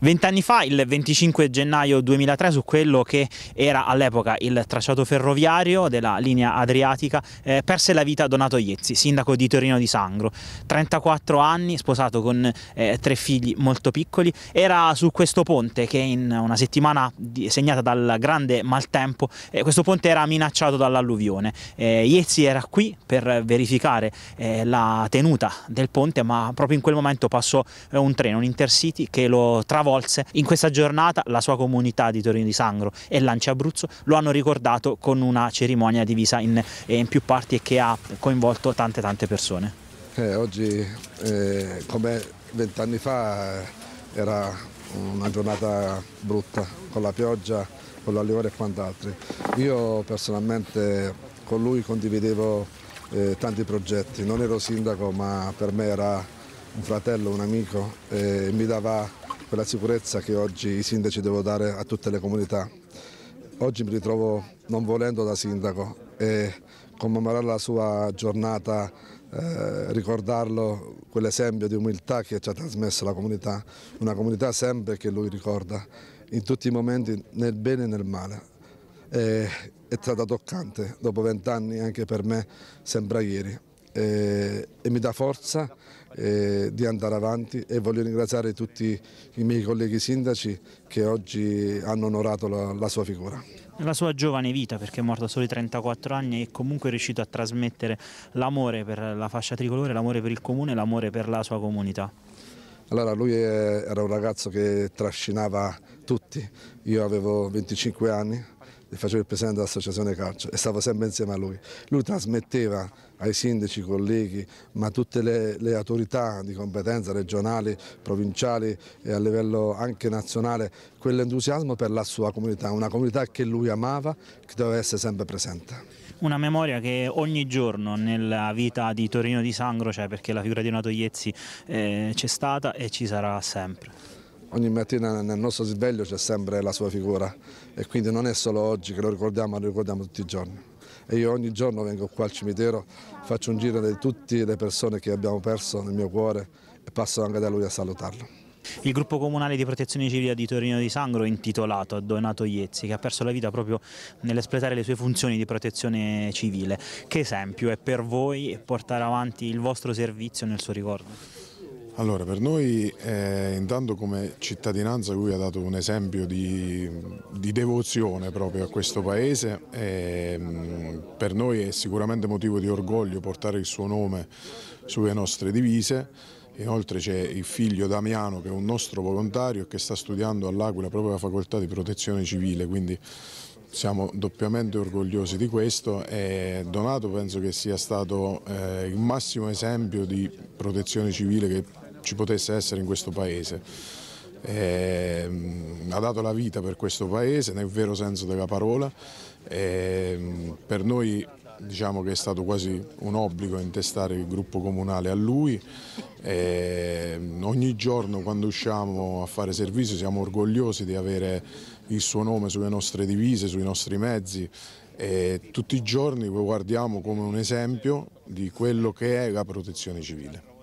Vent'anni fa, il 25 gennaio 2003, su quello che era all'epoca il tracciato ferroviario della linea adriatica, eh, perse la vita Donato Iezzi, sindaco di Torino di Sangro. 34 anni, sposato con eh, tre figli molto piccoli, era su questo ponte che in una settimana segnata dal grande maltempo, eh, questo ponte era minacciato dall'alluvione. Eh, Iezzi era qui per verificare eh, la tenuta del ponte, ma proprio in quel momento passò eh, un treno, un intercity, che lo travolse travolse. In questa giornata la sua comunità di Torino di Sangro e Lancia Abruzzo lo hanno ricordato con una cerimonia divisa in, in più parti e che ha coinvolto tante tante persone. Eh, oggi, eh, come vent'anni fa, era una giornata brutta, con la pioggia, con l'alliore e quant'altro. Io personalmente con lui condividevo eh, tanti progetti, non ero sindaco ma per me era un fratello, un amico, mi dava quella sicurezza che oggi i sindaci devo dare a tutte le comunità. Oggi mi ritrovo non volendo da sindaco e commemorare la sua giornata, eh, ricordarlo quell'esempio di umiltà che ci ha trasmesso la comunità, una comunità sempre che lui ricorda, in tutti i momenti, nel bene e nel male. E, è stata toccante, dopo vent'anni anche per me sembra ieri eh, e mi dà forza eh, di andare avanti e voglio ringraziare tutti i miei colleghi sindaci che oggi hanno onorato la, la sua figura. La sua giovane vita, perché è morto a soli 34 anni e comunque è riuscito a trasmettere l'amore per la fascia tricolore, l'amore per il comune l'amore per la sua comunità. Allora lui era un ragazzo che trascinava tutti, io avevo 25 anni, faceva il presidente dell'associazione calcio e stava sempre insieme a lui. Lui trasmetteva ai sindaci, colleghi, ma tutte le, le autorità di competenza regionali, provinciali e a livello anche nazionale, quell'entusiasmo per la sua comunità, una comunità che lui amava, che doveva essere sempre presente una memoria che ogni giorno nella vita di Torino di Sangro c'è cioè perché la figura di Nato Iezzi eh, c'è stata e ci sarà sempre ogni mattina nel nostro sveglio c'è sempre la sua figura e quindi non è solo oggi che lo ricordiamo, lo ricordiamo tutti i giorni. E io ogni giorno vengo qua al cimitero, faccio un giro di tutte le persone che abbiamo perso nel mio cuore e passo anche da lui a salutarlo. Il gruppo comunale di protezione civile di Torino di Sangro intitolato a Donato Iezzi che ha perso la vita proprio nell'espletare le sue funzioni di protezione civile. Che esempio è per voi portare avanti il vostro servizio nel suo ricordo? Allora, per noi eh, intanto come cittadinanza lui ha dato un esempio di, di devozione proprio a questo paese e, ehm, per noi è sicuramente motivo di orgoglio portare il suo nome sulle nostre divise. Inoltre c'è il figlio Damiano che è un nostro volontario che sta studiando all'Aquila proprio la facoltà di protezione civile, quindi siamo doppiamente orgogliosi di questo e Donato penso che sia stato eh, il massimo esempio di protezione civile che ci potesse essere in questo Paese. Eh, ha dato la vita per questo paese nel vero senso della parola, eh, per noi diciamo che è stato quasi un obbligo intestare il gruppo comunale a lui, eh, ogni giorno quando usciamo a fare servizio siamo orgogliosi di avere il suo nome sulle nostre divise, sui nostri mezzi e tutti i giorni lo guardiamo come un esempio di quello che è la protezione civile.